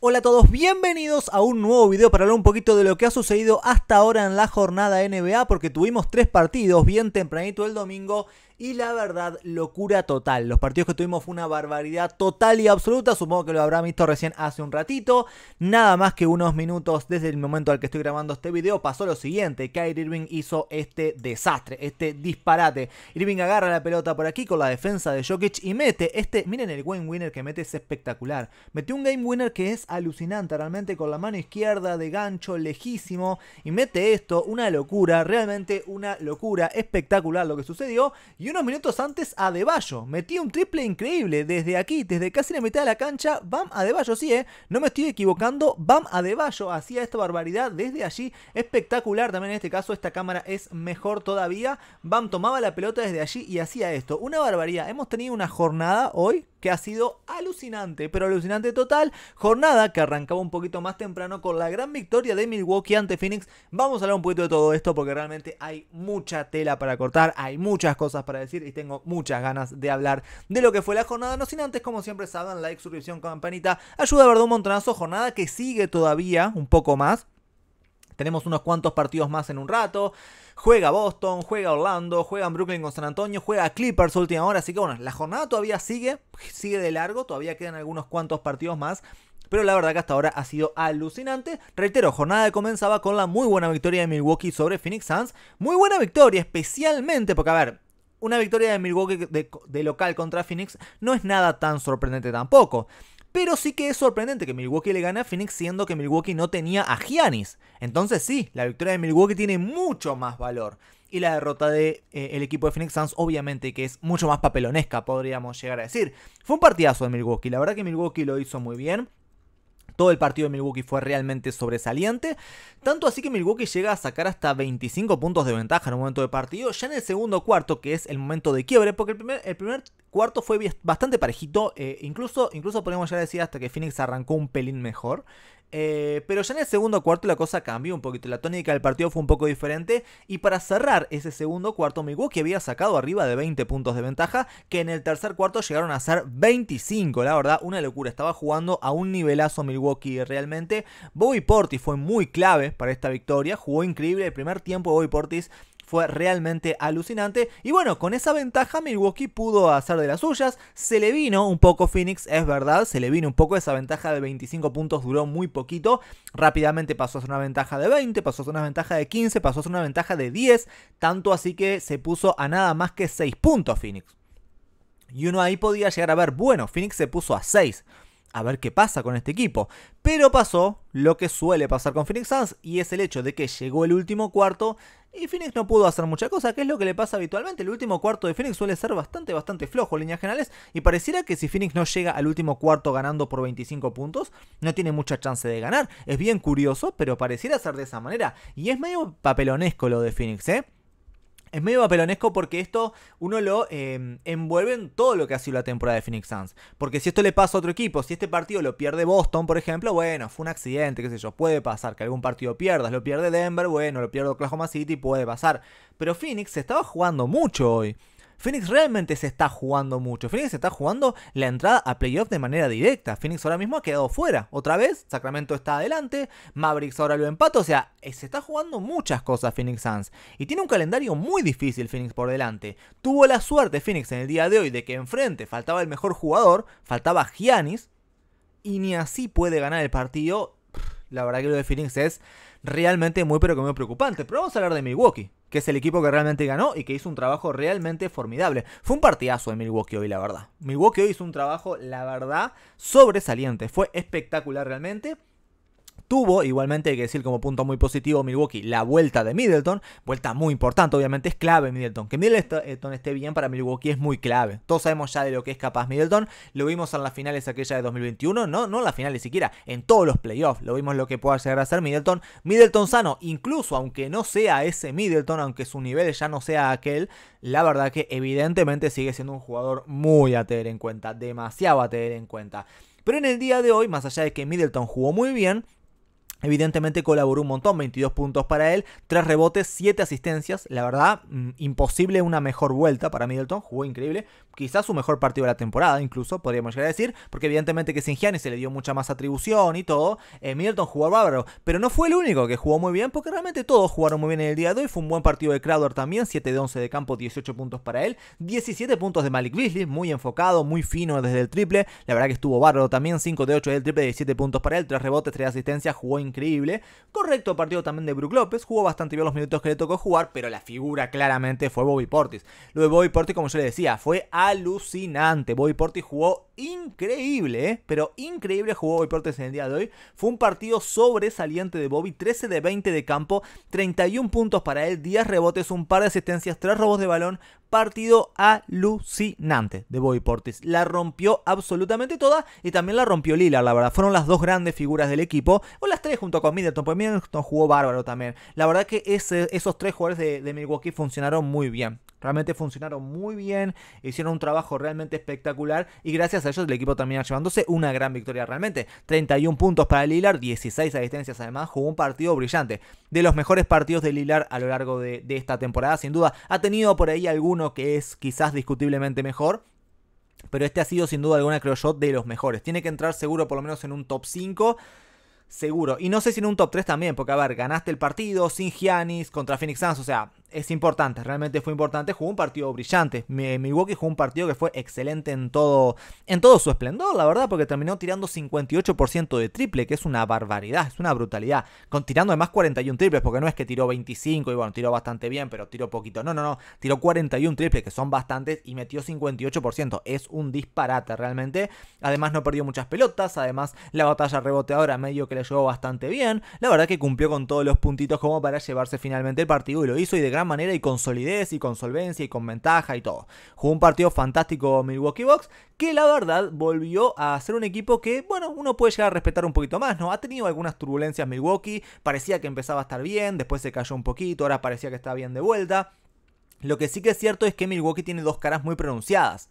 Hola a todos, bienvenidos a un nuevo video para hablar un poquito de lo que ha sucedido hasta ahora en la jornada NBA porque tuvimos tres partidos bien tempranito el domingo y la verdad, locura total. Los partidos que tuvimos fue una barbaridad total y absoluta. Supongo que lo habrán visto recién hace un ratito. Nada más que unos minutos desde el momento al que estoy grabando este video pasó lo siguiente. Kyrie Irving hizo este desastre, este disparate. Irving agarra la pelota por aquí con la defensa de Jokic y mete este... Miren el game winner que mete, es espectacular. Metió un game winner que es alucinante realmente con la mano izquierda de gancho lejísimo. Y mete esto, una locura, realmente una locura. Espectacular lo que sucedió. Y y unos minutos antes, a Vallo, Metí un triple increíble desde aquí, desde casi la mitad de la cancha. Bam a Vallo, sí, eh. No me estoy equivocando. Bam a Vallo hacía esta barbaridad desde allí. Espectacular también en este caso. Esta cámara es mejor todavía. Bam tomaba la pelota desde allí y hacía esto. Una barbaridad. Hemos tenido una jornada hoy que ha sido alucinante, pero alucinante total. Jornada que arrancaba un poquito más temprano con la gran victoria de Milwaukee ante Phoenix. Vamos a hablar un poquito de todo esto porque realmente hay mucha tela para cortar, hay muchas cosas para decir y tengo muchas ganas de hablar de lo que fue la jornada. No sin antes, como siempre, saben, like, suscripción, campanita, ayuda a de un montonazo. Jornada que sigue todavía un poco más. Tenemos unos cuantos partidos más en un rato. Juega Boston, juega Orlando, juega en Brooklyn con San Antonio, juega Clippers última hora. Así que bueno, la jornada todavía sigue, sigue de largo, todavía quedan algunos cuantos partidos más. Pero la verdad que hasta ahora ha sido alucinante. Reitero, jornada que comenzaba con la muy buena victoria de Milwaukee sobre Phoenix Suns. Muy buena victoria, especialmente porque, a ver, una victoria de Milwaukee de, de, local contra Phoenix no es nada tan sorprendente tampoco. Pero sí que es sorprendente que Milwaukee le gane a Phoenix siendo que Milwaukee no tenía a Giannis. Entonces sí, la victoria de Milwaukee tiene mucho más valor. Y la derrota del de, eh, el equipo de Phoenix Suns obviamente que es mucho más papelonesca, podríamos llegar a decir. Fue un partidazo de Milwaukee, la verdad que Milwaukee lo hizo muy bien. Todo el partido de Milwaukee fue realmente sobresaliente. Tanto así que Milwaukee llega a sacar hasta 25 puntos de ventaja en un momento de partido. Ya en el segundo cuarto, que es el momento de quiebre, porque el primer, cuarto fue bastante parejito. Eh, incluso, incluso podemos ya decir hasta que Phoenix arrancó un pelín mejor. Eh, pero ya en el segundo cuarto la cosa cambió un poquito, la tónica del partido fue un poco diferente y para cerrar ese segundo cuarto Milwaukee había sacado arriba de 20 puntos de ventaja que en el tercer cuarto llegaron a ser 25, la verdad una locura, estaba jugando a un nivelazo Milwaukee realmente, Bobby Portis fue muy clave para esta victoria, jugó increíble el primer tiempo Bobby Portis fue realmente alucinante. Y bueno, con esa ventaja Milwaukee pudo hacer de las suyas. Se le vino un poco Phoenix, es verdad, se le vino un poco esa ventaja de 25 puntos, duró muy poquito. Rápidamente pasó a ser una ventaja de 20, pasó a ser una ventaja de 15, pasó a ser una ventaja de 10. Tanto así que se puso a nada más que 6 puntos Phoenix. Y uno ahí podía llegar a ver, bueno, Phoenix se puso a 6 a ver qué pasa con este equipo. Pero pasó lo que suele pasar con Phoenix Suns y es el hecho de que llegó el último cuarto y Phoenix no pudo hacer mucha cosa, que es lo que le pasa habitualmente. El último cuarto de Phoenix suele ser bastante, bastante flojo en líneas generales y pareciera que si Phoenix no llega al último cuarto ganando por 25 puntos, no tiene mucha chance de ganar. Es bien curioso, pero pareciera ser de esa manera. Y es medio papelonesco lo de Phoenix, ¿eh? Es medio papelonesco porque esto uno lo em, envuelve en todo lo que ha sido la temporada de Phoenix Suns. Porque si esto le pasa a otro equipo, si este partido lo pierde Boston, por ejemplo, bueno, fue un accidente, qué sé yo, puede pasar que algún partido pierdas, lo pierde Denver, bueno, lo pierde Oklahoma City, puede pasar. Pero Phoenix estaba jugando mucho hoy. Phoenix realmente se está jugando mucho. Phoenix se está jugando la entrada a playoff de manera directa. Phoenix ahora mismo ha quedado fuera. Otra vez, Sacramento está adelante. Mavericks ahora lo empata. O sea, eh, se está jugando muchas cosas Phoenix Suns. Y tiene un calendario muy difícil Phoenix por delante. Tuvo la suerte Phoenix en el día de hoy de que enfrente faltaba el mejor jugador, faltaba Giannis. Y ni así puede ganar el partido. La verdad que lo de Phoenix es realmente muy pero que muy preocupante. Pero vamos a hablar de Milwaukee, que es el equipo que realmente ganó y que hizo un trabajo realmente formidable. Fue un partidazo de Milwaukee hoy, la verdad. Milwaukee hoy hizo un trabajo, la verdad, sobresaliente. Fue espectacular realmente. Tuvo, igualmente hay que decir como punto muy positivo Milwaukee, la vuelta de Middleton, vuelta muy importante, obviamente es clave Middleton. Que Middleton esté bien para Milwaukee es muy clave. Todos sabemos ya de lo que es capaz Middleton, lo vimos en las finales aquella de 2021, no, no en las finales siquiera, en todos los playoffs, lo vimos lo que pueda llegar a hacer Middleton. Middleton sano, incluso aunque no sea ese Middleton, aunque su nivel ya no sea aquel, la verdad que evidentemente sigue siendo un jugador muy a tener en cuenta, demasiado a tener en cuenta. Pero en el día de hoy, más allá de que Middleton jugó muy bien, Evidentemente colaboró un montón, 22 puntos para él, 3 rebotes, 7 asistencias. La verdad, mm, imposible una mejor vuelta para Middleton, jugó increíble. Quizás su mejor partido de la temporada, incluso, podríamos llegar a decir, porque evidentemente que sin se le dio mucha más atribución y todo. Eh, Middleton jugó bárbaro, pero no fue el único que jugó muy bien, porque realmente todos jugaron muy bien en el día de hoy. Fue un buen partido de Crowder también, 7 de 11 de campo, 18 puntos para él, 17 puntos de Malik Beasley, muy enfocado, muy fino desde el triple. La verdad que estuvo bárbaro también, 5 de 8 del triple, 17 puntos para él, 3 rebotes, 3 asistencias, jugó increíble increíble. Correcto partido también de Brook López, jugó bastante bien los minutos que le tocó jugar, pero la figura claramente fue Bobby Portis. Lo de Bobby Portis, como yo le decía, fue alucinante. Bobby Portis jugó increíble, ¿eh? pero increíble jugó Bobby Portis en el día de hoy. Fue un partido sobresaliente de Bobby, 13 de 20 de campo, 31 puntos para él, 10 rebotes, un par de asistencias, 3 robos de balón. Partido alucinante de Bobby Portis. La rompió absolutamente toda y también la rompió Lila, la verdad. Fueron las dos grandes figuras del equipo, o las tres junto con Middleton, pues Middleton jugó bárbaro también. La verdad que esos tres jugadores de, de Milwaukee funcionaron muy bien. Realmente funcionaron muy bien, hicieron un trabajo realmente espectacular y gracias a el equipo termina llevándose una gran victoria realmente. 31 puntos para el Lilar, 16 asistencias además, jugó un partido brillante. De los mejores partidos de Lilar a lo largo de, de esta temporada, sin duda. Ha tenido por ahí alguno que es quizás discutiblemente mejor, pero este ha sido sin duda alguna, creo yo, de los mejores. Tiene que entrar seguro por lo menos en un top 5. Seguro. Y no sé si en un top 3 también, porque a ver, ganaste el partido sin Giannis contra Phoenix Suns. O sea, es importante, realmente fue importante, jugó un partido brillante. Milwaukee jugó un partido que fue excelente en todo, en todo su esplendor, la verdad, porque terminó tirando 58% de triple, que es una barbaridad, es una brutalidad. Con, tirando además 41 triples, porque no es que tiró 25 y bueno, tiró bastante bien, pero tiró poquito. No, no, no, tiró 41 triples, que son bastantes, y metió 58%. Es un disparate realmente. Además no perdió muchas pelotas, además la batalla reboteadora medio que le llevó bastante bien. La verdad que cumplió con todos los puntitos como para llevarse finalmente el partido y lo hizo y de manera y con solidez y con solvencia y con ventaja y todo. Jugó un partido fantástico Milwaukee Bucks que la verdad volvió a ser un equipo que, bueno, uno puede llegar a respetar un poquito más, ¿no? Ha tenido algunas turbulencias Milwaukee, parecía que empezaba a estar bien, después se cayó un poquito, ahora parecía que está bien de vuelta. Lo que sí que es cierto es que Milwaukee tiene dos caras muy pronunciadas.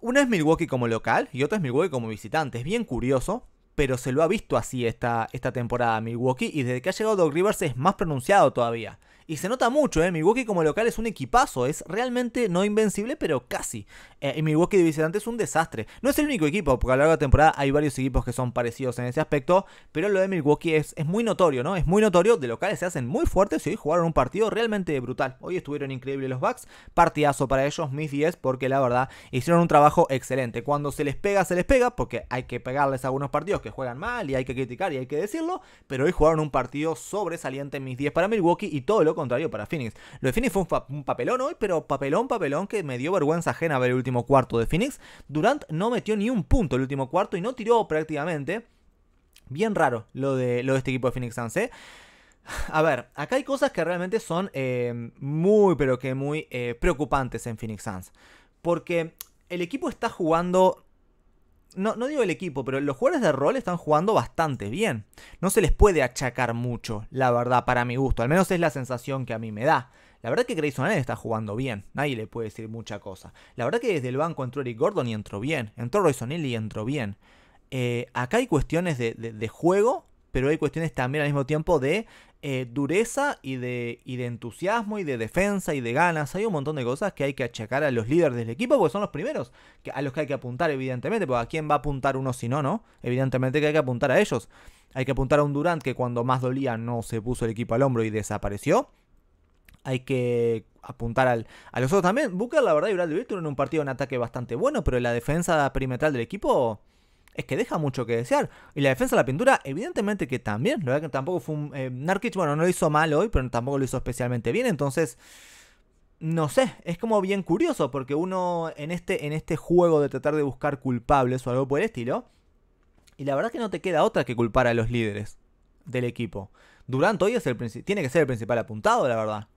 Una es Milwaukee como local y otra es Milwaukee como visitante. Es bien curioso, pero se lo ha visto así esta, esta temporada Milwaukee y desde que ha llegado Doc Rivers es más pronunciado todavía. Y se nota mucho, ¿eh? Milwaukee como local es un equipazo. Es realmente no invencible, pero casi. Eh, y Milwaukee de visitante es un desastre. No es el único equipo, porque a lo largo de la temporada hay varios equipos que son parecidos en ese aspecto. Pero lo de Milwaukee es, muy notorio, ¿no? Es muy notorio. De locales se hacen muy fuertes y hoy jugaron un partido realmente brutal. Hoy estuvieron increíbles los Bucks. Partidazo para ellos, mis 10, porque la verdad hicieron un trabajo excelente. Cuando se les pega, se les pega, porque hay que pegarles algunos partidos que juegan mal y hay que criticar y hay que decirlo. Pero hoy jugaron un partido sobresaliente, mis 10 para Milwaukee y todo lo contrario para Phoenix. Lo de Phoenix fue un, papelón hoy, pero papelón, papelón que me dio vergüenza ajena ver el último cuarto de Phoenix. Durant no metió ni un punto el último cuarto y no tiró prácticamente. Bien raro lo de, este equipo de Phoenix Suns, ¿eh? A ver, acá hay cosas que realmente son eh, muy, pero que muy eh, preocupantes en Phoenix Suns. Porque el equipo está jugando no, digo el equipo, pero los jugadores de rol están jugando bastante bien. No se les puede achacar mucho, la verdad, para mi gusto. Al menos es la sensación que a mí me da. La verdad que Grayson Allen está jugando bien, nadie le puede decir mucha cosa. La verdad que desde el banco entró Eric Gordon y entró bien, entró Royce y entró bien. Eh, acá hay cuestiones de, de juego pero hay cuestiones también al mismo tiempo de eh, dureza y de, y de entusiasmo y de defensa y de ganas. Hay un montón de cosas que hay que achacar a los líderes del equipo porque son los primeros que, a los que hay que apuntar, evidentemente. Porque a quién va a apuntar uno si no, ¿no? Evidentemente que hay que apuntar a ellos. Hay que apuntar a un Durant que cuando más dolía no se puso el equipo al hombro y desapareció. Hay que apuntar al, a los otros también. Booker, la verdad, y de Víctor en un partido en ataque bastante bueno, pero la defensa perimetral del equipo es que deja mucho que desear. Y la defensa de la pintura, evidentemente que también, lo que tampoco fue un... Eh, Narkic, bueno, no lo hizo mal hoy, pero tampoco lo hizo especialmente bien, entonces... No sé, es como bien curioso, porque uno en este, en este juego de tratar de buscar culpables o algo por el estilo, y la verdad que no te queda otra que culpar a los líderes del equipo. Durant hoy es el tiene que ser el principal apuntado, la verdad.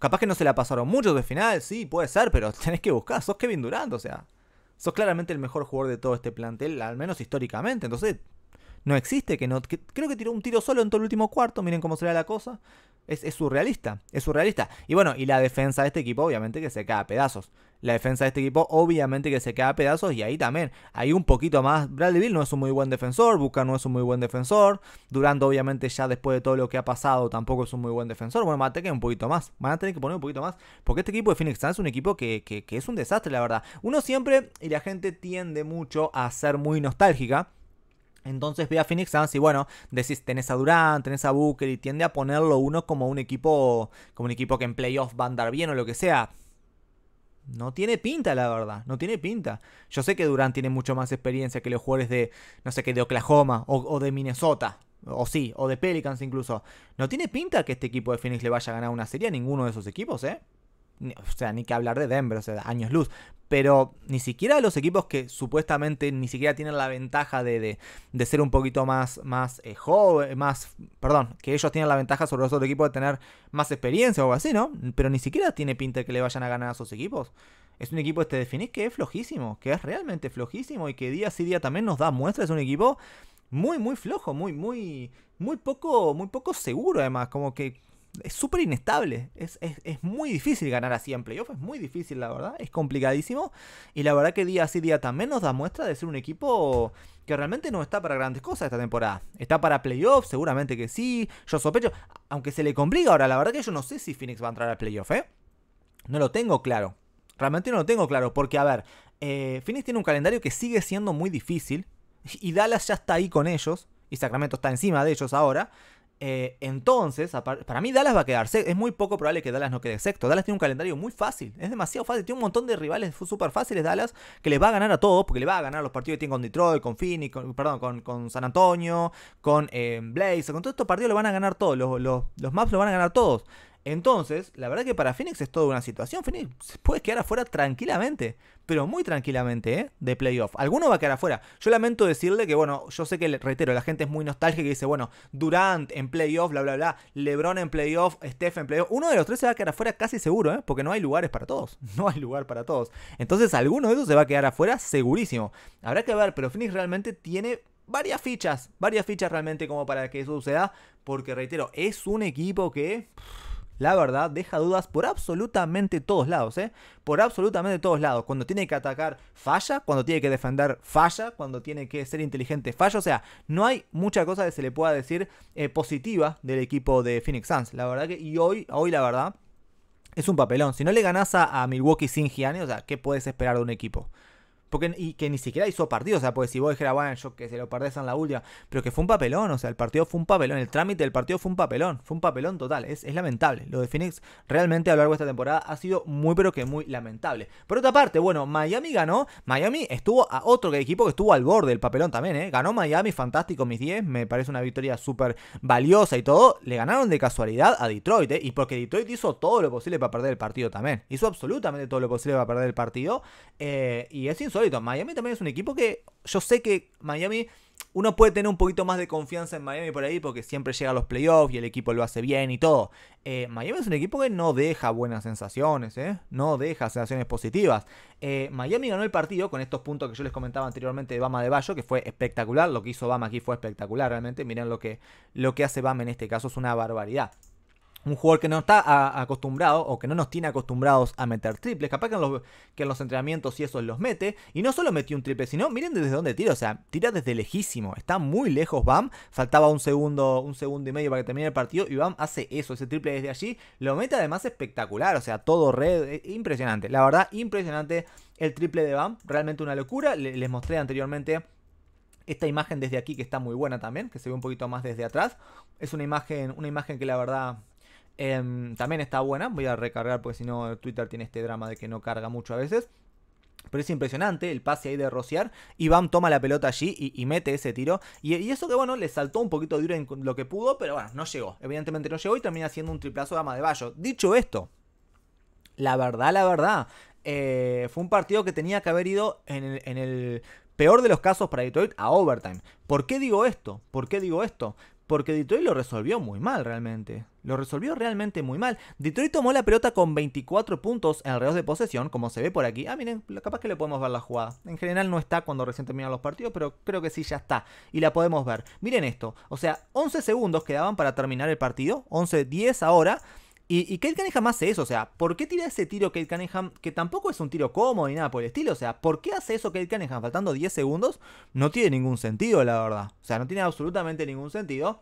Capaz que no se la pasaron muchos de final, sí, puede ser, pero tenés que buscar, sos Kevin Durant, o sea, Sos claramente el mejor jugador de todo este plantel, al menos históricamente. Entonces, no existe que no. creo que tiró un tiro solo en todo el último cuarto. Miren cómo será la cosa. Es, es, surrealista. Es surrealista. Y bueno, y la defensa de este equipo, obviamente, que se cae a pedazos la defensa de este equipo obviamente que se queda a pedazos y ahí también hay un poquito más. Bradley Bill no es un muy buen defensor, Buca no es un muy buen defensor, Durant obviamente ya después de todo lo que ha pasado tampoco es un muy buen defensor. Bueno, Mateque un poquito más, van a tener que poner un poquito más porque este equipo de Phoenix Suns es un equipo que, es un desastre la verdad. Uno siempre y la gente tiende mucho a ser muy nostálgica. Entonces ve a Phoenix Suns y bueno, decís, tenés a Durant, tenés a Booker y tiende a ponerlo uno como un equipo, como un equipo que en playoffs va a andar bien o lo que sea. No tiene pinta, la verdad. No tiene pinta. Yo sé que Durán tiene mucho más experiencia que los jugadores de, no sé qué, de Oklahoma o, o, de Minnesota. O sí, o de Pelicans incluso. No tiene pinta que este equipo de Phoenix le vaya a ganar una serie a ninguno de esos equipos, ¿eh? o sea, ni que hablar de Denver, o sea, años luz. Pero ni siquiera los equipos que supuestamente ni siquiera tienen la ventaja de, de, ser un poquito más, más eh, joven, más, perdón, que ellos tienen la ventaja sobre los otros equipos de tener más experiencia o algo así, ¿no? Pero ni siquiera tiene pinta que le vayan a ganar a esos equipos. Es un equipo que te definís que es flojísimo, que es realmente flojísimo y que día sí día también nos da muestras. Es un equipo muy, muy flojo, muy, muy, muy poco, muy poco seguro además, como que es súper inestable. Es, muy difícil ganar así en playoff. Es muy difícil, la verdad. Es complicadísimo. Y la verdad que día así día también nos da muestra de ser un equipo que realmente no está para grandes cosas esta temporada. Está para playoff, seguramente que sí. Yo sospecho. Aunque se le complica ahora, la verdad que yo no sé si Phoenix va a entrar al playoff, ¿eh? No lo tengo claro. Realmente no lo tengo claro. Porque, a ver, eh, Phoenix tiene un calendario que sigue siendo muy difícil. Y Dallas ya está ahí con ellos. Y Sacramento está encima de ellos ahora. Eh, entonces, para mí Dallas va a quedar Es muy poco probable que Dallas no quede sexto. Dallas tiene un calendario muy fácil. Es demasiado fácil. Tiene un montón de rivales súper fáciles Dallas que le va a ganar a todos. Porque le va a ganar los partidos que tiene con Detroit, con Phoenix, con, perdón, con, San Antonio, con eh, Blaze. Con todos estos partidos lo van a ganar todos. Los, los, los maps lo van a ganar todos. Entonces, la verdad que para Phoenix es toda una situación. Phoenix puede quedar afuera tranquilamente, pero muy tranquilamente, ¿eh? De playoff. Alguno va a quedar afuera. Yo lamento decirle que, bueno, yo sé que, reitero, la gente es muy nostálgica y dice, bueno, Durant en playoff, bla, bla, bla, LeBron en playoff, Steph en playoff. Uno de los tres se va a quedar afuera casi seguro, ¿eh? Porque no hay lugares para todos. No hay lugar para todos. Entonces, alguno de esos se va a quedar afuera segurísimo. Habrá que ver, pero Phoenix realmente tiene varias fichas, varias fichas realmente como para que eso suceda, porque, reitero, es un equipo que la verdad, deja dudas por absolutamente todos lados, ¿eh? Por absolutamente todos lados. Cuando tiene que atacar, falla. Cuando tiene que defender, falla. Cuando tiene que ser inteligente, falla. O sea, no hay mucha cosa que se le pueda decir eh, positiva del equipo de Phoenix Suns. La verdad que, y hoy, hoy la verdad, es un papelón. Si no le ganas a, Milwaukee sin Gianni, o sea, ¿qué puedes esperar de un equipo? Porque, y que ni siquiera hizo partido, o sea, porque si vos dijeras, bueno, yo que se lo perdés en la última, pero que fue un papelón, o sea, el partido fue un papelón, el trámite del partido fue un papelón, fue un papelón total, es, es lamentable. Lo de Phoenix realmente a lo largo de esta temporada ha sido muy, pero que muy lamentable. Por otra parte, bueno, Miami ganó, Miami estuvo a otro equipo que estuvo al borde del papelón también, ¿eh? Ganó Miami, fantástico, mis 10, me parece una victoria súper valiosa y todo. Le ganaron de casualidad a Detroit, ¿eh? Y porque Detroit hizo todo lo posible para perder el partido también, hizo absolutamente todo lo posible para perder el partido, eh, y es insólito Miami también es un equipo que yo sé que Miami, uno puede tener un poquito más de confianza en Miami por ahí porque siempre llega a los playoffs y el equipo lo hace bien y todo. Eh, Miami es un equipo que no deja buenas sensaciones, ¿eh? no deja sensaciones positivas. Eh, Miami ganó el partido con estos puntos que yo les comentaba anteriormente de Bama de Bayo, que fue espectacular. Lo que hizo Bama aquí fue espectacular realmente. Miren lo que, lo que hace Bama en este caso, es una barbaridad un jugador que no está acostumbrado o que no nos tiene acostumbrados a meter triples. Capaz que en, los, que los entrenamientos y eso los mete. Y no solo metió un triple, sino miren desde dónde tira. O sea, tira desde lejísimo. Está muy lejos Bam. Faltaba un segundo, un segundo y medio para que termine el partido. Y Bam hace eso, ese triple desde allí. Lo mete además espectacular. O sea, todo red. Eh, impresionante. La verdad, impresionante el triple de Bam. Realmente una locura. les mostré anteriormente. Esta imagen desde aquí que está muy buena también, que se ve un poquito más desde atrás. Es una imagen, una imagen que la verdad Em, también está buena, voy a recargar porque si no Twitter tiene este drama de que no carga mucho a veces. Pero es impresionante el pase ahí de rociar. Y toma la pelota allí y, mete ese tiro. Y, eso que bueno, le saltó un poquito duro en lo que pudo, pero bueno, no llegó. Evidentemente no llegó y termina siendo un triplazo de Ama de Bayo. Dicho esto, la verdad, la verdad, eh, fue un partido que tenía que haber ido en en el peor de los casos para Detroit a overtime. ¿Por qué digo esto? ¿Por qué digo esto? Porque Detroit lo resolvió muy mal realmente. Lo resolvió realmente muy mal. Detroit tomó la pelota con 24 puntos en alrededor de posesión, como se ve por aquí. Ah, miren, capaz que le podemos ver la jugada. En general no está cuando recién terminan los partidos, pero creo que sí ya está. Y la podemos ver. Miren esto. O sea, 11 segundos quedaban para terminar el partido. 11-10 ahora. Y, y, Kate Cunningham hace eso, o sea, ¿por qué tira ese tiro Kate Cunningham? Que tampoco es un tiro cómodo ni nada por el estilo, o sea, ¿por qué hace eso Kate Cunningham faltando 10 segundos? No tiene ningún sentido, la verdad. O sea, no tiene absolutamente ningún sentido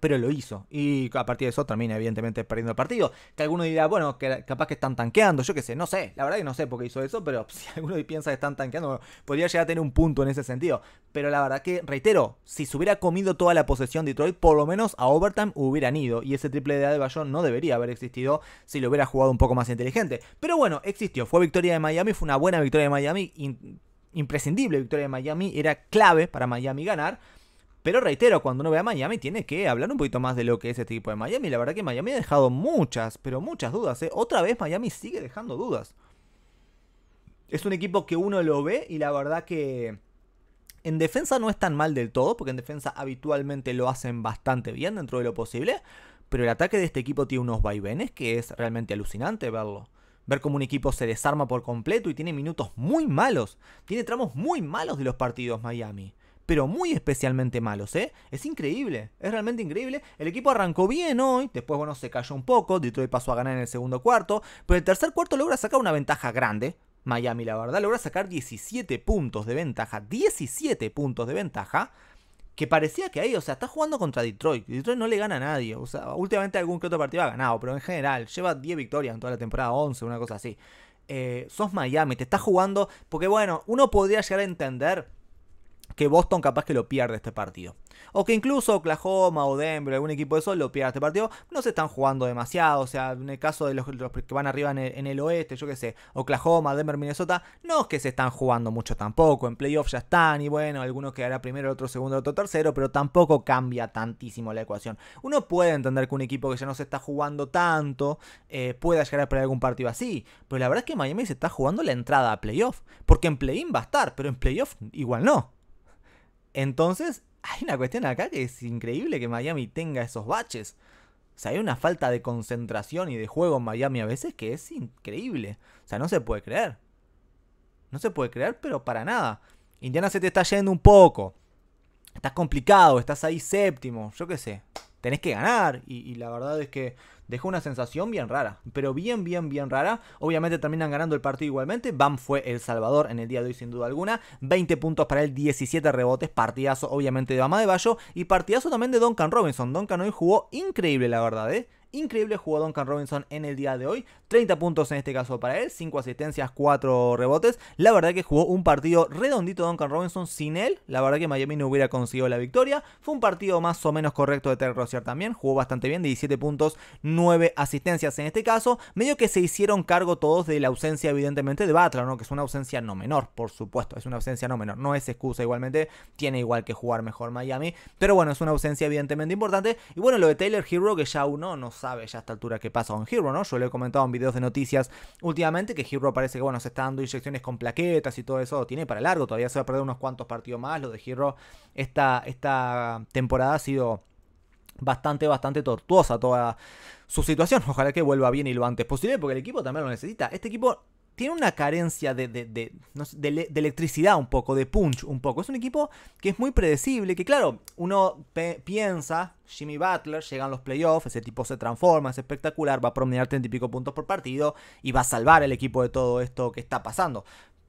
pero lo hizo. Y a partir de eso termina, evidentemente, perdiendo el partido. Que alguno dirá, bueno, que capaz que están tanqueando, yo qué sé, no sé. La verdad que no sé por qué hizo eso, pero si alguno piensa que están tanqueando, podría llegar a tener un punto en ese sentido. Pero la verdad que, reitero, si se hubiera comido toda la posesión de Detroit, por lo menos a overtime hubieran ido. Y ese triple de Adebayo no debería haber existido si lo hubiera jugado un poco más inteligente. Pero bueno, existió. Fue victoria de Miami, fue una buena victoria de Miami. imprescindible victoria de Miami. Era clave para Miami ganar. Pero reitero, cuando uno ve a Miami tiene que hablar un poquito más de lo que es este equipo de Miami. La verdad que Miami ha dejado muchas, pero muchas dudas. ¿eh? Otra vez Miami sigue dejando dudas. Es un equipo que uno lo ve y la verdad que en defensa no es tan mal del todo, porque en defensa habitualmente lo hacen bastante bien dentro de lo posible. Pero el ataque de este equipo tiene unos vaivenes que es realmente alucinante verlo ver cómo un equipo se desarma por completo y tiene minutos muy malos. Tiene tramos muy malos de los partidos Miami pero muy especialmente malos, ¿eh? Es increíble, es realmente increíble. El equipo arrancó bien hoy, después, bueno, se cayó un poco, Detroit pasó a ganar en el segundo cuarto, pero el tercer cuarto logra sacar una ventaja grande. Miami, la verdad, logra sacar 17 puntos de ventaja, 17 puntos de ventaja que parecía que ahí, o sea, está jugando contra Detroit. Detroit no le gana a nadie. O sea, últimamente algún que otro partido ha ganado, pero en general lleva 10 victorias en toda la temporada, 11, una cosa así. Eh, sos Miami, te estás jugando. Porque bueno, uno podría llegar a entender que Boston capaz que lo pierde este partido. O que incluso Oklahoma o Denver, algún equipo de esos, lo pierda este partido. No se están jugando demasiado. O sea, en el caso de los, que van arriba en el, oeste, yo qué sé, Oklahoma, Denver, Minnesota, no es que se están jugando mucho tampoco. En playoffs ya están y bueno, algunos quedará primero, otros otro segundo, el otro tercero, pero tampoco cambia tantísimo la ecuación. Uno puede entender que un equipo que ya no se está jugando tanto eh, pueda llegar a perder algún partido así. Pero la verdad es que Miami se está jugando la entrada a playoff. Porque en play-in va a estar, pero en playoff igual no. Entonces, hay una cuestión acá que es increíble que Miami tenga esos baches. O sea, hay una falta de concentración y de juego en Miami a veces que es increíble. O sea, no se puede creer. No se puede creer, pero para nada. Indiana se te está yendo un poco. Estás complicado, estás ahí séptimo, yo qué sé tenés que ganar. Y, la verdad es que dejó una sensación bien rara, pero bien, bien, bien rara. Obviamente terminan ganando el partido igualmente. Bam fue el salvador en el día de hoy, sin duda alguna. 20 puntos para él, 17 rebotes. Partidazo, obviamente, de Bam de Bayo. Y partidazo también de Duncan Robinson. Duncan hoy jugó increíble, la verdad, ¿eh? Increíble jugó Duncan Robinson en el día de hoy. 30 puntos en este caso para él, 5 asistencias, 4 rebotes. La verdad que jugó un partido redondito Duncan Robinson sin él. La verdad que Miami no hubiera conseguido la victoria. Fue un partido más o menos correcto de Terry Rozier también. Jugó bastante bien, 17 puntos, 9 asistencias en este caso. Medio que se hicieron cargo todos de la ausencia evidentemente de Butler, ¿no? que es una ausencia no menor, por supuesto. Es una ausencia no menor, no es excusa igualmente. Tiene igual que jugar mejor Miami. Pero bueno, es una ausencia evidentemente importante. Y bueno, lo de Taylor Hero que ya uno nos sabe ya a esta altura qué pasa con Hero, ¿no? Yo lo he comentado en videos de noticias últimamente que Hero parece que, bueno, se está dando inyecciones con plaquetas y todo eso, tiene para largo, todavía se va a perder unos cuantos partidos más, lo de Hero esta, esta temporada ha sido bastante, bastante tortuosa toda su situación. Ojalá que vuelva bien y lo antes posible, porque el equipo también lo necesita. Este equipo tiene una carencia de, de, electricidad un poco, de punch un poco. Es un equipo que es muy predecible, que claro, uno piensa, Jimmy Butler, llegan los playoffs, ese tipo se transforma, es espectacular, va a promediar treinta y pico puntos por partido y va a salvar el equipo de todo esto que está pasando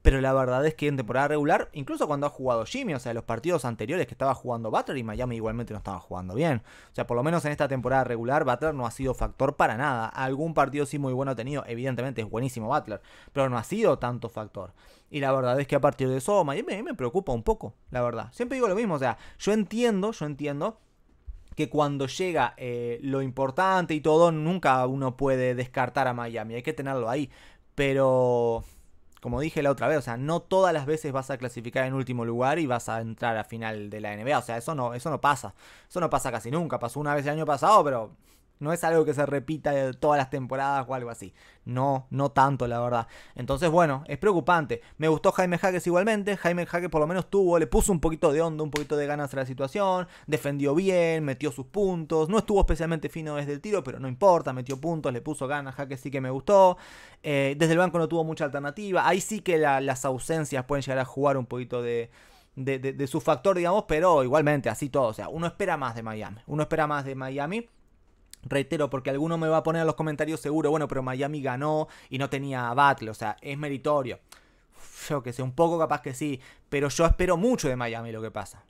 pero la verdad es que en temporada regular, incluso cuando ha jugado Jimmy, o sea, los partidos anteriores que estaba jugando Butler y Miami igualmente no estaba jugando bien. O sea, por lo menos en esta temporada regular, Butler no ha sido factor para nada. Algún partido sí muy bueno ha tenido, evidentemente es buenísimo Butler, pero no ha sido tanto factor. Y la verdad es que a partir de eso, Miami me preocupa un poco, la verdad. Siempre digo lo mismo, o sea, yo entiendo, yo entiendo que cuando llega eh, lo importante y todo, nunca uno puede descartar a Miami, hay que tenerlo ahí. Pero como dije la otra vez, o sea, no todas las veces vas a clasificar en último lugar y vas a entrar a final de la NBA. O sea, eso no, eso no pasa. Eso no pasa casi nunca. Pasó una vez el año pasado, pero no es algo que se repita todas las temporadas o algo así. No, no tanto, la verdad. Entonces, bueno, es preocupante. Me gustó Jaime Jaques igualmente. Jaime Jaques por lo menos tuvo, le puso un poquito de onda, un poquito de ganas a la situación. Defendió bien, metió sus puntos. No estuvo especialmente fino desde el tiro, pero no importa, metió puntos, le puso ganas. Jaques sí que me gustó. Eh, desde el banco no tuvo mucha alternativa. Ahí sí que las ausencias pueden llegar a jugar un poquito de, de, su factor, digamos, pero igualmente, así todo. O sea, uno espera más de Miami. Uno espera más de Miami. Reitero, porque alguno me va a poner en los comentarios seguro, bueno, pero Miami ganó y no tenía a Battle, o sea, es meritorio. Yo que sé, un poco capaz que sí, pero yo espero mucho de Miami lo que pasa.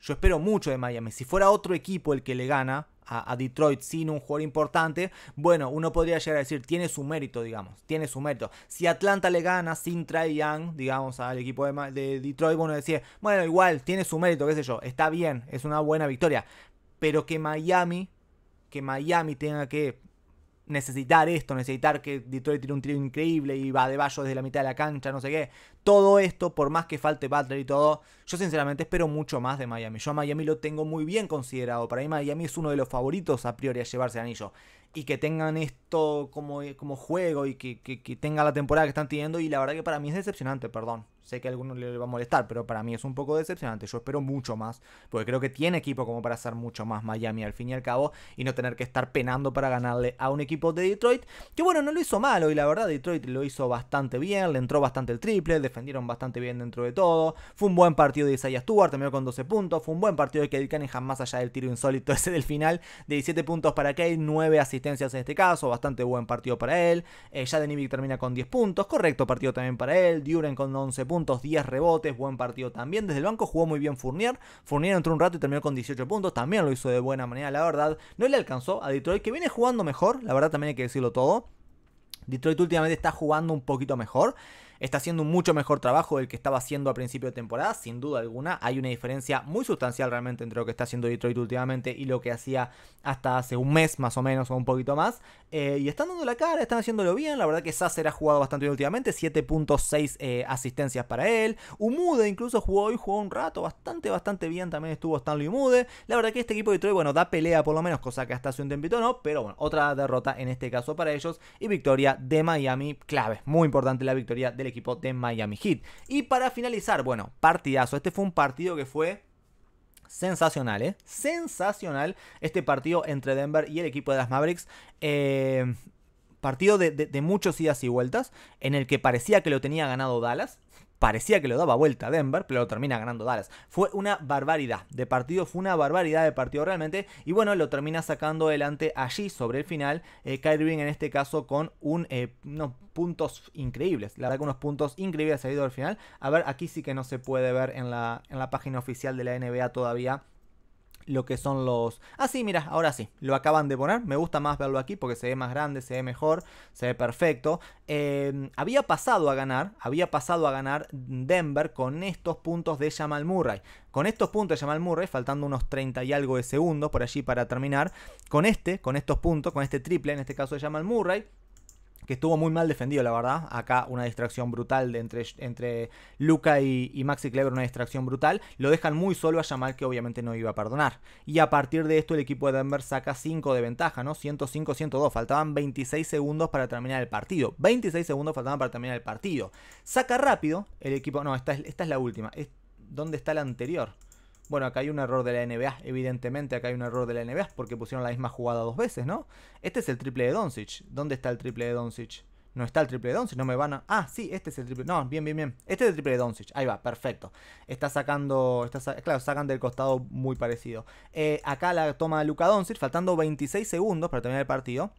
Yo espero mucho de Miami. Si fuera otro equipo el que le gana a, Detroit sin un jugador importante, bueno, uno podría llegar a decir, tiene su mérito, digamos, tiene su mérito. Si Atlanta le gana sin Trae Young, digamos, al equipo de, de Detroit, uno decía, bueno, igual, tiene su mérito, qué sé yo, está bien, es una buena victoria. Pero que Miami que Miami tenga que necesitar esto, necesitar que Detroit tire un tiro increíble y va de Bayo desde la mitad de la cancha, no sé qué. Todo esto, por más que falte Butler y todo, yo sinceramente espero mucho más de Miami. Yo a Miami lo tengo muy bien considerado. Para mí Miami es uno de los favoritos a priori a llevarse el anillo y que tengan esto como, como juego y que, que, tenga la temporada que están teniendo. Y la verdad que para mí es decepcionante, perdón. Sé que a algunos le va a molestar, pero para mí es un poco decepcionante. Yo espero mucho más, porque creo que tiene equipo como para hacer mucho más Miami al fin y al cabo y no tener que estar penando para ganarle a un equipo de Detroit. Que bueno, no lo hizo malo y la verdad Detroit lo hizo bastante bien, le entró bastante el triple, defendieron bastante bien dentro de todo. Fue un buen partido de Isaiah Stewart, terminó con 12 puntos. Fue un buen partido de Cade Cunningham, más allá del tiro insólito ese del final. De 17 puntos para Cade, 9 así en este caso, bastante buen partido para él. Eh, termina con 10 puntos, correcto partido también para él. Duren con 11 puntos, 10 rebotes, buen partido también. Desde el banco jugó muy bien Fournier. Fournier entró un rato y terminó con 18 puntos, también lo hizo de buena manera, la verdad. No le alcanzó a Detroit, que viene jugando mejor, la verdad también hay que decirlo todo. Detroit últimamente está jugando un poquito mejor está haciendo un mucho mejor trabajo del que estaba haciendo a principio de temporada, sin duda alguna. Hay una diferencia muy sustancial realmente entre lo que está haciendo Detroit últimamente y lo que hacía hasta hace un mes más o menos o un poquito más. Eh, y están dando la cara, están haciéndolo bien. La verdad que Sasser ha jugado bastante bien últimamente, 7.6 eh, asistencias para él. Umude incluso jugó hoy, jugó un rato, bastante, bastante bien también estuvo Stanley Umude. La verdad que este equipo de Detroit, bueno, da pelea por lo menos, cosa que hasta hace un tempito no, pero bueno, otra derrota en este caso para ellos y victoria de Miami, clave, muy importante la victoria del equipo de Miami Heat. Y para finalizar, bueno, partidazo, este fue un partido que fue sensacional, ¿eh? Sensacional este partido entre Denver y el equipo de las Mavericks. Eh, partido de muchos idas y vueltas, en el que parecía que lo tenía ganado Dallas, Parecía que lo daba vuelta a Denver, pero lo termina ganando Dallas. Fue una barbaridad de partido, fue una barbaridad de partido realmente. Y bueno, lo termina sacando adelante allí sobre el final. Eh, Kyrie en este caso con un, eh, unos puntos increíbles. La verdad que unos puntos increíbles ha ido al final. A ver, aquí sí que no se puede ver en la, en la página oficial de la NBA todavía lo que son los... Ah, sí, mira, ahora sí, lo acaban de poner. Me gusta más verlo aquí porque se ve más grande, se ve mejor, se ve perfecto. Eh, había pasado a ganar, había pasado a ganar Denver con estos puntos de Jamal Murray. Con estos puntos de Jamal Murray, faltando unos 30 y algo de segundos por allí para terminar, con este, con estos puntos, con este triple, en este caso de Jamal Murray, que estuvo muy mal defendido, la verdad. Acá una distracción brutal entre, entre Luca y, Maxi Kleber, una distracción brutal. Lo dejan muy solo a Yamal, que obviamente no iba a perdonar. Y a partir de esto, el equipo de Denver saca 5 de ventaja, ¿no? 105-102. Faltaban 26 segundos para terminar el partido. 26 segundos faltaban para terminar el partido. Saca rápido el equipo. No, esta es, esta es la última. ¿Dónde está la anterior? Bueno, acá hay un error de la NBA, evidentemente acá hay un error de la NBA porque pusieron la misma jugada dos veces, ¿no? Este es el triple de Doncic. ¿Dónde está el triple de Doncic? No está el triple de Doncic, no me van a... Ah, sí, este es el triple... No, bien, bien, bien. Este es el triple de Doncic. Ahí va, perfecto. Está sacando... Está Claro, sacan del costado muy parecido. Eh, acá la toma Luka Doncic, faltando 26 segundos para terminar el partido.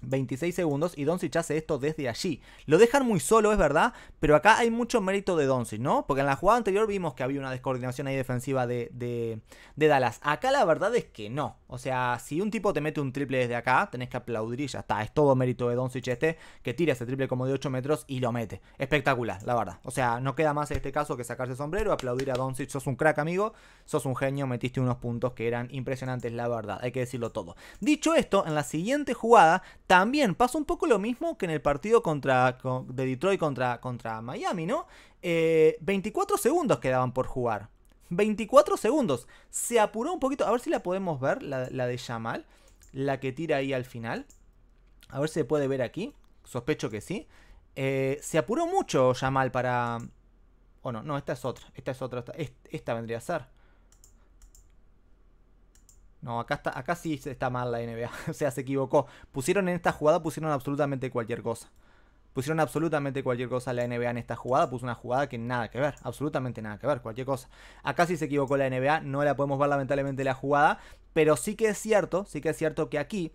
26 segundos y Doncic hace esto desde allí. Lo dejan muy solo, es verdad, pero acá hay mucho mérito de Doncic, ¿no? Porque en la jugada anterior vimos que había una descoordinación ahí defensiva de, de, Dallas. Acá la verdad es que no. O sea, si un tipo te mete un triple desde acá, tenés que aplaudir y ya está. Es todo mérito de Doncic este, que tira ese triple como de 8 metros y lo mete. Espectacular, la verdad. O sea, no queda más en este caso que sacarse sombrero, aplaudir a Doncic. Sos un crack, amigo. Sos un genio, metiste unos puntos que eran impresionantes, la verdad. Hay que decirlo todo. Dicho esto, en la siguiente jugada también pasa un poco lo mismo que en el partido contra, de Detroit contra, contra Miami, ¿no? 24 eh, segundos quedaban por jugar. 24 segundos. Se apuró un poquito. A ver si la podemos ver, la, de Yamal. La que tira ahí al final. A ver si se puede ver aquí. Sospecho que sí. Eh, se apuró mucho Yamal para... O no, no, esta es otra. Esta es otra. esta vendría a ser. No, acá, está, sí está mal la NBA. o sea, se equivocó. Pusieron en esta jugada, pusieron absolutamente cualquier cosa. Pusieron absolutamente cualquier cosa la NBA en esta jugada. Puso una jugada que nada que ver. Absolutamente nada que ver. Cualquier cosa. Acá sí se equivocó la NBA. No la podemos ver lamentablemente la jugada. Pero sí que es cierto. Sí que es cierto que aquí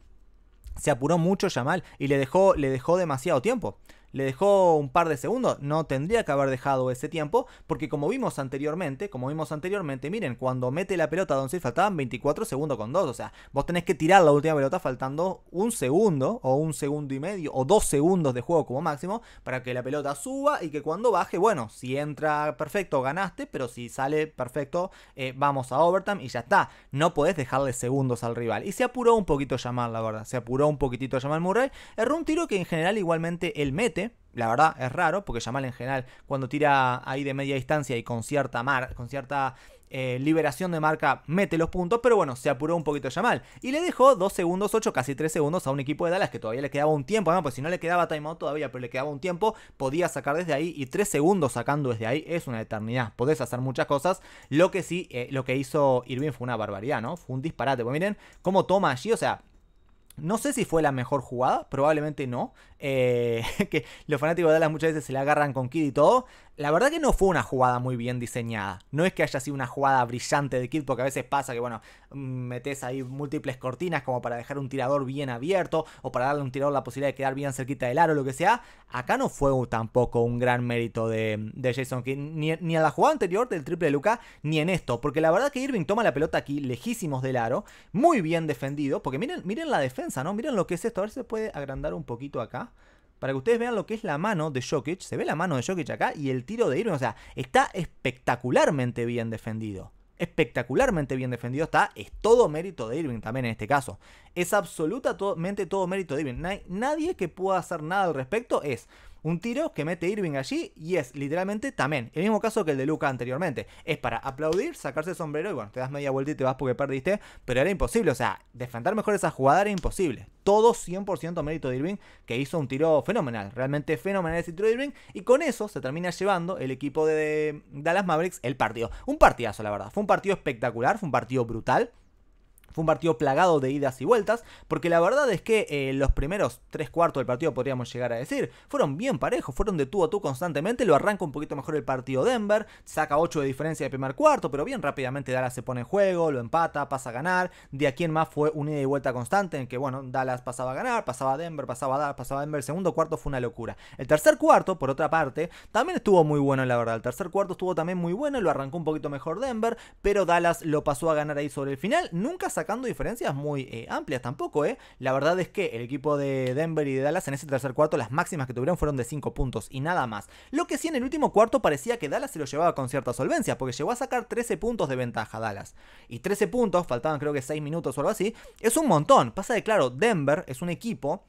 se apuró mucho Yamal. Y le dejó, le dejó demasiado tiempo le dejó un par de segundos, no tendría que haber dejado ese tiempo, porque como vimos anteriormente, como vimos anteriormente, miren, cuando mete la pelota Doncic faltaban 24 segundos con 2, o sea, vos tenés que tirar la última pelota faltando un segundo o un segundo y medio o dos segundos de juego como máximo para que la pelota suba y que cuando baje, bueno, si entra perfecto ganaste, pero si sale perfecto eh, vamos a overtime y ya está, no podés dejarle segundos al rival. Y se apuró un poquito llamar la verdad, se apuró un poquitito Jamal Murray, erró un tiro que en general igualmente él mete, la verdad es raro, porque Yamal en general, cuando tira ahí de media distancia y con cierta, con cierta eh, liberación de marca mete los puntos, pero bueno, se apuró un poquito Yamal. Y le dejó 2 segundos, 8, casi 3 segundos a un equipo de Dallas que todavía le quedaba un tiempo. ¿no? pues si no le quedaba timeout todavía, pero le quedaba un tiempo, podía sacar desde ahí. Y 3 segundos sacando desde ahí es una eternidad. Podés hacer muchas cosas. Lo que sí, eh, lo que hizo Irving fue una barbaridad, ¿no? Fue un disparate. Pues miren cómo toma allí, o sea, no sé si fue la mejor jugada, probablemente no. Eh, que los fanáticos de Dallas muchas veces se le agarran con Kid y todo. La verdad que no fue una jugada muy bien diseñada. No es que haya sido una jugada brillante de Kid, porque a veces pasa que, bueno, mm, metes ahí múltiples cortinas como para dejar un tirador bien abierto o para darle a un tirador la posibilidad de quedar bien cerquita del aro, lo que sea. Acá no fue tampoco un gran mérito de, Jason Kidd, ni, ni, en la jugada anterior del triple de Luca, ni en esto, porque la verdad que Irving toma la pelota aquí, lejísimos del aro, muy bien defendido, porque miren, miren la defensa, ¿no? Miren lo que es esto, a ver si se puede agrandar un poquito acá para que ustedes vean lo que es la mano de Jokic. Se ve la mano de Jokic acá y el tiro de Irving. O sea, está espectacularmente bien defendido. Espectacularmente bien defendido está. Es todo mérito de Irving también en este caso. Es absolutamente todo mérito de Irving. Nadie que pueda hacer nada al respecto es un tiro que mete Irving allí y es literalmente también el mismo caso que el de Luca anteriormente. Es para aplaudir, sacarse el sombrero y bueno, te das media vuelta y te vas porque perdiste, pero era imposible. O sea, defender mejor esa jugada era imposible. Todo 100% mérito de Irving que hizo un tiro fenomenal. Realmente fenomenal ese tiro de Irving y con eso se termina llevando el equipo de Dallas Mavericks el partido. Un partidazo, la verdad. Fue un partido espectacular, fue un partido brutal. Fue un partido plagado de idas y vueltas, porque la verdad es que eh, los primeros tres cuartos del partido, podríamos llegar a decir, fueron bien parejos, fueron de tú a tú constantemente, lo arranca un poquito mejor el partido Denver, saca 8 de diferencia de primer cuarto, pero bien rápidamente Dallas se pone en juego, lo empata, pasa a ganar, de aquí en más fue una ida y vuelta constante en que, bueno, Dallas pasaba a ganar, pasaba a Denver, pasaba a Dallas, pasaba a Denver, el segundo cuarto fue una locura. El tercer cuarto, por otra parte, también estuvo muy bueno, la verdad, el tercer cuarto estuvo también muy bueno, lo arrancó un poquito mejor Denver, pero Dallas lo pasó a ganar ahí sobre el final, nunca sacó sacando diferencias muy eh, amplias tampoco, ¿eh? La verdad es que el equipo de Denver y de Dallas en ese tercer cuarto las máximas que tuvieron fueron de 5 puntos y nada más. Lo que sí en el último cuarto parecía que Dallas se lo llevaba con cierta solvencia, porque llegó a sacar 13 puntos de ventaja Dallas. Y 13 puntos, faltaban creo que 6 minutos o algo así, es un montón. Pasa de claro, Denver es un equipo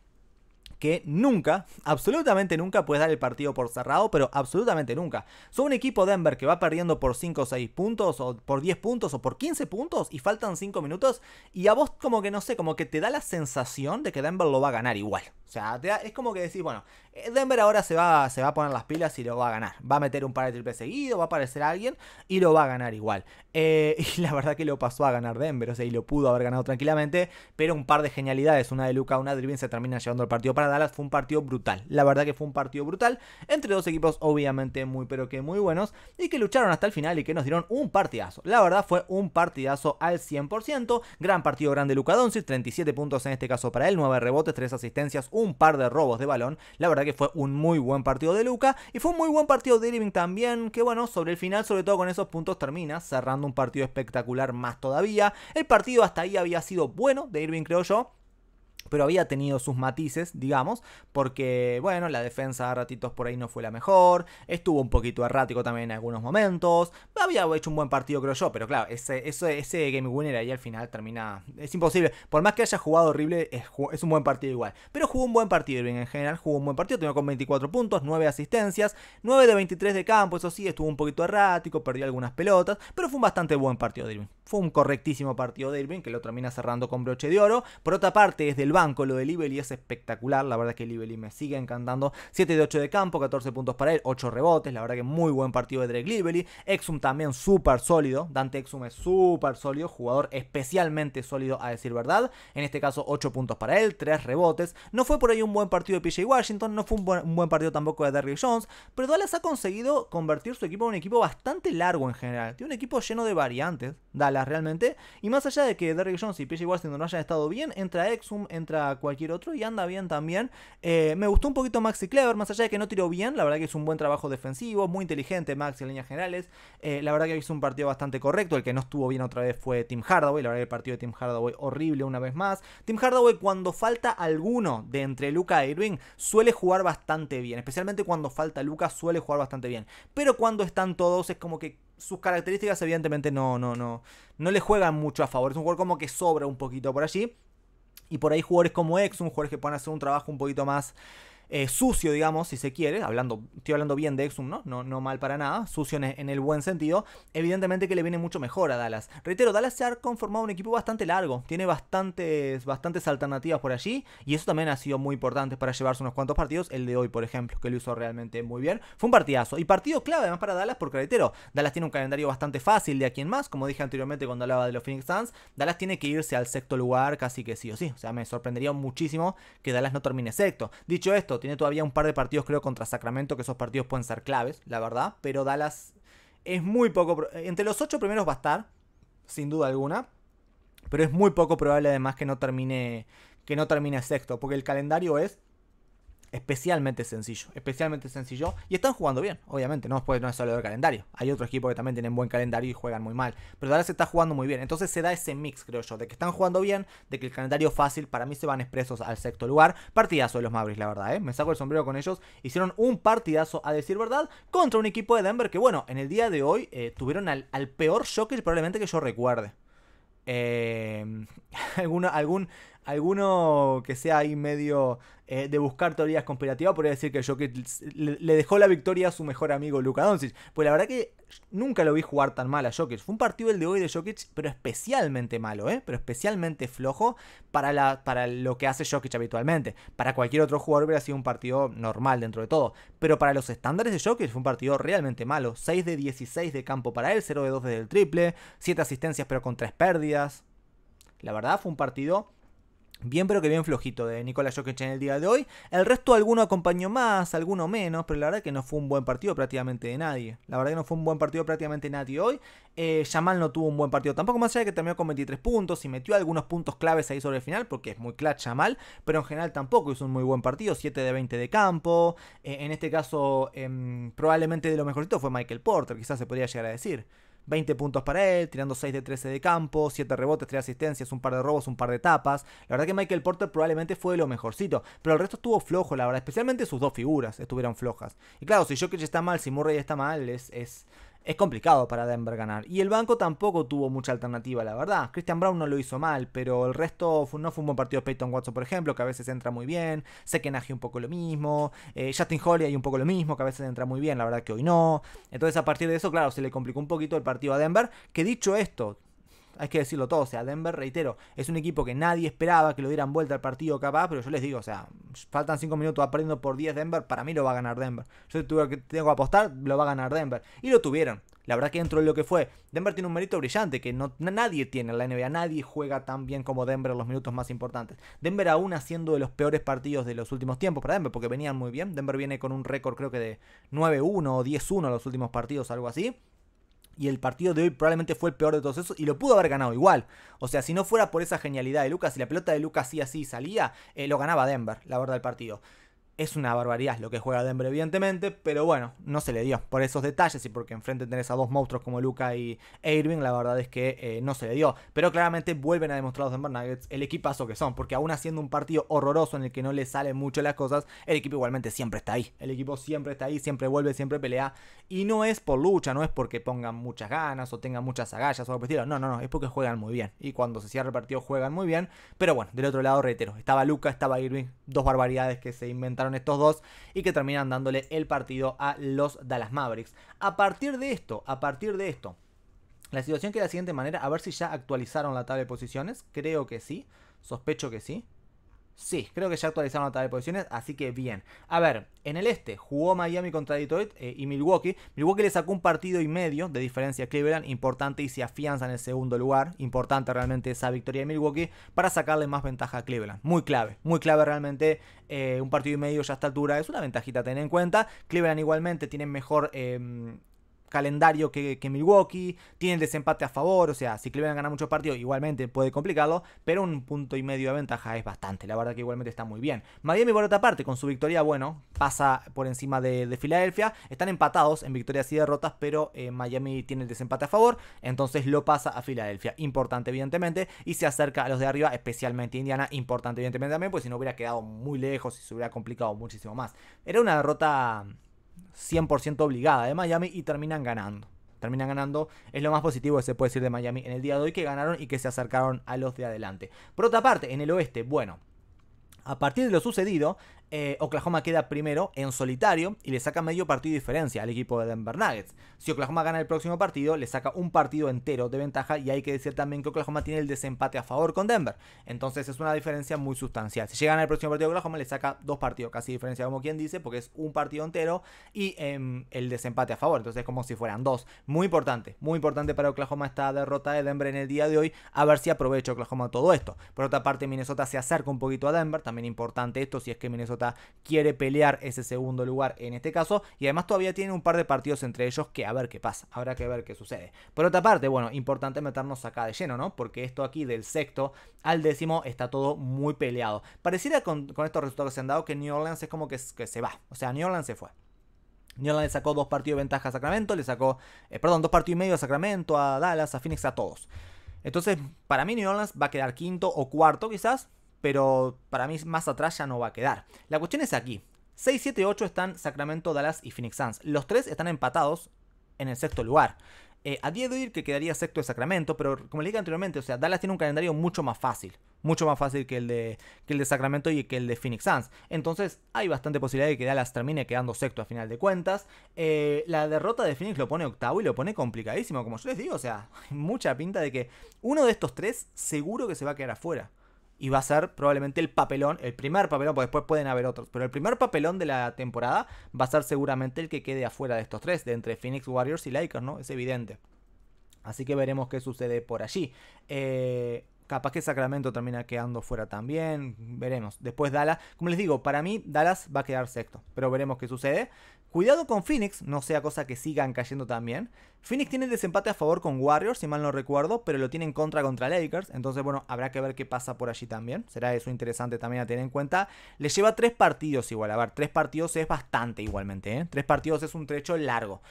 nunca, absolutamente nunca puedes dar el partido por cerrado, pero absolutamente nunca. Son un equipo Denver que va perdiendo por 5 o 6 puntos, o por 10 puntos, o por 15 puntos, y faltan 5 minutos, y a vos como que no sé, como que te da la sensación de que Denver lo va a ganar igual. O sea, es como que decís, bueno, eh, Denver ahora se va, se va a poner las pilas y lo va a ganar. Va a meter un par de triples seguidos, va a aparecer alguien y lo va a ganar igual. Eh, y la verdad que lo pasó a ganar Denver, o sea, y lo pudo haber ganado tranquilamente, pero un par de genialidades, una de Luca, una de Irving, se termina llevando el partido para fue un partido brutal. La verdad que fue un partido brutal entre dos equipos obviamente muy pero que muy buenos y que lucharon hasta el final y que nos dieron un partidazo. La verdad fue un partidazo al 100%. Gran partido grande Luca Doncic, 37 puntos en este caso para él, 9 rebotes, 3 asistencias, un par de robos de balón. La verdad que fue un muy buen partido de Luca y fue un muy buen partido de Irving también, que bueno, sobre el final, sobre todo con esos puntos termina cerrando un partido espectacular más todavía. El partido hasta ahí había sido bueno de Irving creo yo, pero había tenido sus matices, digamos, porque, bueno, la defensa a ratitos por ahí no fue la mejor, estuvo un poquito errático también en algunos momentos, había hecho un buen partido, creo yo, pero claro, ese, ese, game winner ahí al final termina. Es imposible, por más que haya jugado horrible, es, un buen partido igual, pero jugó un buen partido, bien, en general jugó un buen partido, Tengo con 24 puntos, 9 asistencias, 9 de 23 de campo, eso sí, estuvo un poquito errático, perdió algunas pelotas, pero fue un bastante buen partido de Irving fue un correctísimo partido de Irving que lo termina cerrando con broche de oro. Por otra parte, desde el banco lo de Lively es espectacular. La verdad es que Lively me sigue encantando. 7 de 8 de campo, 14 puntos para él, 8 rebotes. La verdad que muy buen partido de Drake Lively. Exum también súper sólido. Dante Exum es súper sólido. Jugador especialmente sólido a decir verdad. En este caso, 8 puntos para él, 3 rebotes. No fue por ahí un buen partido de PJ Washington. No fue un buen, partido tampoco de Derrick Jones. Pero Dallas ha conseguido convertir su equipo en un equipo bastante largo en general. Tiene un equipo lleno de variantes. Dale realmente. Y más allá de que Derrick Jones y PJ Washington no hayan estado bien, entra Exum, entra cualquier otro y anda bien también. Eh, me gustó un poquito Maxi Clever, más allá de que no tiró bien, la verdad que hizo un buen trabajo defensivo, muy inteligente Maxi en líneas generales. Eh, la verdad que hizo un partido bastante correcto, el que no estuvo bien otra vez fue Tim Hardaway, la verdad que el partido de Tim Hardaway horrible una vez más. Tim Hardaway cuando falta alguno de entre Luca e Irving suele jugar bastante bien, especialmente cuando falta Luca suele jugar bastante bien, pero cuando están todos es como que sus características evidentemente no, no, no, no le juegan mucho a favor. Es un jugador como que sobra un poquito por allí. Y por ahí jugadores como ex un jugador que puedan hacer un trabajo un poquito más eh, sucio, digamos, si se quiere, hablando, estoy hablando bien de Exum, ¿no? No, no mal para nada, sucio e, en, el buen sentido, evidentemente que le viene mucho mejor a Dallas. Reitero, Dallas se ha conformado un equipo bastante largo, tiene bastantes, bastantes alternativas por allí, y eso también ha sido muy importante para llevarse unos cuantos partidos, el de hoy, por ejemplo, que lo hizo realmente muy bien, fue un partidazo, y partido clave además para Dallas, porque reitero, Dallas tiene un calendario bastante fácil de aquí en más, como dije anteriormente cuando hablaba de los Phoenix Suns, Dallas tiene que irse al sexto lugar casi que sí o sí, o sea, me sorprendería muchísimo que Dallas no termine sexto. Dicho esto, tiene todavía un par de partidos, creo, contra Sacramento, que esos partidos pueden ser claves, la verdad. Pero Dallas es muy poco. Entre los ocho primeros va a estar, sin duda alguna. Pero es muy poco probable, además, que no termine. Que no termine sexto. Porque el calendario es especialmente sencillo, especialmente sencillo. Y están jugando bien, obviamente, no, no es solo el calendario. Hay otro equipo que también tienen buen calendario y juegan muy mal. Pero ahora se está jugando muy bien. Entonces se da ese mix, creo yo, de que están jugando bien, de que el calendario fácil, para mí se van expresos al sexto lugar. Partidazo de los Mavericks, la verdad, ¿eh? Me saco el sombrero con ellos. Hicieron un partidazo, a decir verdad, contra un equipo de Denver que, bueno, en el día de hoy eh, tuvieron al, peor Jokic probablemente que yo recuerde. Eh, alguna, algún alguno que sea ahí medio eh, de buscar teorías conspirativas, podría decir que Jokic le, dejó la victoria a su mejor amigo Luka Doncic. Pues la verdad que nunca lo vi jugar tan mal a Jokic. Fue un partido el de hoy de Jokic, pero especialmente malo, ¿eh? Pero especialmente flojo para, la, para lo que hace Jokic habitualmente. Para cualquier otro jugador hubiera sido un partido normal dentro de todo. Pero para los estándares de Jokic fue un partido realmente malo. 6 de 16 de campo para él, 0 de 2 desde el triple, 7 asistencias pero con 3 pérdidas. La verdad fue un partido Bien, pero que bien flojito de Nicolás Jokic en el día de hoy. El resto, alguno acompañó más, alguno menos, pero la verdad que no fue un buen partido prácticamente de nadie. La verdad que no fue un buen partido prácticamente de nadie hoy. Eh, no tuvo un buen partido tampoco, más allá de que terminó con 23 puntos y metió algunos puntos claves ahí sobre el final, porque es muy clutch Jamal, pero en general tampoco hizo un muy buen partido, 7 de 20 de campo. Eh, en este caso, em, probablemente de lo mejorito fue Michael Porter, quizás se podría llegar a decir. 20 puntos para él, tirando 6 de 13 de campo, 7 rebotes, 3 asistencias, un par de robos, un par de tapas. La verdad que Michael Porter probablemente fue lo mejorcito, pero el resto estuvo flojo, la verdad, especialmente sus dos figuras estuvieron flojas. Y claro, si Jokic está mal, si Murray está mal, es, es es complicado para Denver ganar. Y el banco tampoco tuvo mucha alternativa, la verdad. Christian Brown no lo hizo mal, pero el resto no fue un buen partido. Peyton Watson, por ejemplo, que a veces entra muy bien. Sekenaji un poco lo mismo. Eh, Justin Holly hay un poco lo mismo, que a veces entra muy bien, la verdad que hoy no. Entonces a partir de eso, claro, se le complicó un poquito el partido a Denver. Que dicho esto, hay que decirlo todo. O sea, Denver, reitero, es un equipo que nadie esperaba que lo dieran vuelta al partido capaz, pero yo les digo, o sea, faltan 5 minutos perdiendo por 10 Denver, para mí lo va a ganar Denver. Yo que, tengo que apostar, lo va a ganar Denver. Y lo tuvieron. La verdad que dentro de lo que fue, Denver tiene un mérito brillante que no, nadie tiene en la NBA, nadie juega tan bien como Denver en los minutos más importantes. Denver aún haciendo de los peores partidos de los últimos tiempos para Denver, porque venían muy bien. Denver viene con un récord creo que de 9-1 o 10-1 en los últimos partidos, algo así. Y el partido de hoy probablemente fue el peor de todos esos y lo pudo haber ganado igual. O sea, si no fuera por esa genialidad de Lucas, y la pelota de Lucas sí así salía, eh, lo ganaba Denver, la verdad, el partido. Es una barbaridad lo que juega Denver, evidentemente, pero bueno, no se le dio por esos detalles y porque enfrente tenés a dos monstruos como Luca y Irving, la verdad es que eh, no se le dio. Pero claramente vuelven a demostrar los Denver Nuggets el equipazo que son, porque aún haciendo un partido horroroso en el que no le salen mucho las cosas, el equipo igualmente siempre está ahí. El equipo siempre está ahí, siempre vuelve, siempre pelea. Y no es por lucha, no es porque pongan muchas ganas o tengan muchas agallas o algo así. No, no, no, es porque juegan muy bien. Y cuando se cierra el partido juegan muy bien. Pero bueno, del otro lado, reitero, estaba Luca, estaba Irving, dos barbaridades que se inventan estos dos y que terminan dándole el partido a los Dallas Mavericks. A partir de esto, a partir de esto, la situación queda de la siguiente manera, a ver si ya actualizaron la tabla de posiciones, creo que sí, sospecho que sí. Sí, creo que ya actualizaron la tabla de posiciones, así que bien. A ver, en el este jugó Miami contra Detroit eh, y Milwaukee. Milwaukee le sacó un partido y medio de diferencia a Cleveland, importante y se afianza en el segundo lugar. Importante realmente esa victoria de Milwaukee para sacarle más ventaja a Cleveland. Muy clave, muy clave realmente. Eh, un partido y medio ya a esta altura es una ventajita a tener en cuenta. Cleveland igualmente tiene mejor... Em, calendario que, Milwaukee, tiene el desempate a favor, o sea, si Cleveland gana muchos partidos, igualmente puede complicarlo, pero un punto y medio de ventaja es bastante, la verdad que igualmente está muy bien. Miami por otra parte, con su victoria, bueno, pasa por encima de, Filadelfia, están empatados en victorias y derrotas, pero eh, Miami tiene el desempate a favor, entonces lo pasa a Filadelfia, importante evidentemente, y se acerca a los de arriba, especialmente Indiana, importante evidentemente también, pues si no hubiera quedado muy lejos y se hubiera complicado muchísimo más. Era una derrota 100% obligada de Miami y terminan ganando. Terminan ganando, es lo más positivo que se puede decir de Miami en el día de hoy, que ganaron y que se acercaron a los de adelante. Por otra parte, en el oeste, bueno, a partir de lo sucedido, eh, Oklahoma queda primero en solitario y le saca medio partido de diferencia al equipo de Denver Nuggets. Si Oklahoma gana el próximo partido, le saca un partido entero de ventaja y hay que decir también que Oklahoma tiene el desempate a favor con Denver. Entonces es una diferencia muy sustancial. Si llegan al próximo partido Oklahoma, le saca dos partidos, casi diferencia como quien dice, porque es un partido entero y em, el desempate a favor. Entonces es como si fueran dos. Muy importante, muy importante para Oklahoma esta derrota de Denver en el día de hoy. A ver si aprovecha Oklahoma todo esto. Por otra parte, Minnesota se acerca un poquito a Denver. También importante esto si es que Minnesota quiere pelear ese segundo lugar en este caso. Y además todavía tiene un par de partidos entre ellos que a ver qué pasa. Habrá que ver qué sucede. Por otra parte, bueno, importante meternos acá de lleno, ¿no? Porque esto aquí del sexto al décimo está todo muy peleado. Pareciera con, estos resultados que se han dado que New Orleans es como que, se va. O sea, New Orleans se fue. New Orleans le sacó dos partidos de ventaja a Sacramento, le sacó, eh, perdón, dos partidos y medio a Sacramento, a Dallas, a Phoenix, a todos. Entonces, para mí New Orleans va a quedar quinto o cuarto quizás, pero para mí más atrás ya no va a quedar. La cuestión es aquí. 6, 7, 8 están Sacramento, Dallas y Phoenix Suns. Los tres están empatados en el sexto lugar. Eh, a día de hoy que quedaría sexto de Sacramento, pero como le dije anteriormente, o sea, Dallas tiene un calendario mucho más fácil. Mucho más fácil que el de, el de Sacramento y que el de Phoenix Suns. Entonces hay bastante posibilidad de que Dallas termine quedando sexto a final de cuentas. Eh, la derrota de Phoenix lo pone octavo y lo pone complicadísimo, como yo les digo. O sea, hay mucha pinta de que uno de estos tres seguro que se va a quedar afuera y va a ser probablemente el papelón, el primer papelón, porque después pueden haber otros, pero el primer papelón de la temporada va a ser seguramente el que quede afuera de estos tres, de entre Phoenix Warriors y Lakers, ¿no? Es evidente. Así que veremos qué sucede por allí. Eh, Capaz que Sacramento termina quedando fuera también. Veremos. Después Dallas. Como les digo, para mí Dallas va a quedar sexto. Pero veremos qué sucede. Cuidado con Phoenix, no sea cosa que sigan cayendo también. Phoenix tiene el desempate a favor con Warriors, si mal no recuerdo, pero lo tiene en contra contra Lakers. Entonces, bueno, habrá que ver qué pasa por allí también. Será eso interesante también a tener en cuenta. Le lleva tres partidos igual. A ver, tres partidos es bastante igualmente. ¿eh? Tres partidos es un trecho largo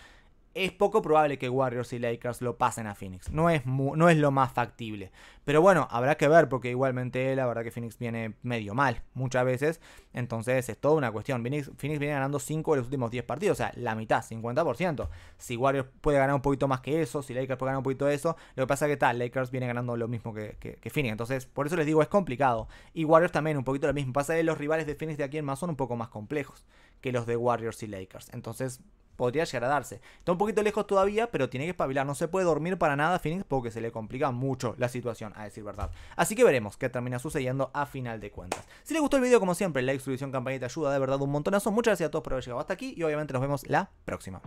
es poco probable que Warriors y Lakers lo pasen a Phoenix. No es, no es lo más factible. Pero bueno, habrá que ver porque igualmente la verdad que Phoenix viene medio mal muchas veces. Entonces es toda una cuestión. Phoenix, viene ganando 5 de los últimos 10 partidos. O sea, la mitad, 50%. Si Warriors puede ganar un poquito más que eso, si Lakers puede ganar un poquito de eso. Lo que pasa es que tal, Lakers viene ganando lo mismo que, Phoenix. Entonces, por eso les digo, es complicado. Y Warriors también un poquito lo mismo. Pasa que los rivales de Phoenix de aquí en más son un poco más complejos que los de Warriors y Lakers. Entonces podría llegar a darse. Está un poquito lejos todavía, pero tiene que espabilar. No se puede dormir para nada Phoenix porque se le complica mucho la situación, a decir verdad. Así que veremos qué termina sucediendo a final de cuentas. Si les gustó el video, como siempre, like, suscripción, campanita, ayuda de verdad un montonazo. Muchas gracias a todos por haber llegado hasta aquí y obviamente nos vemos la próxima.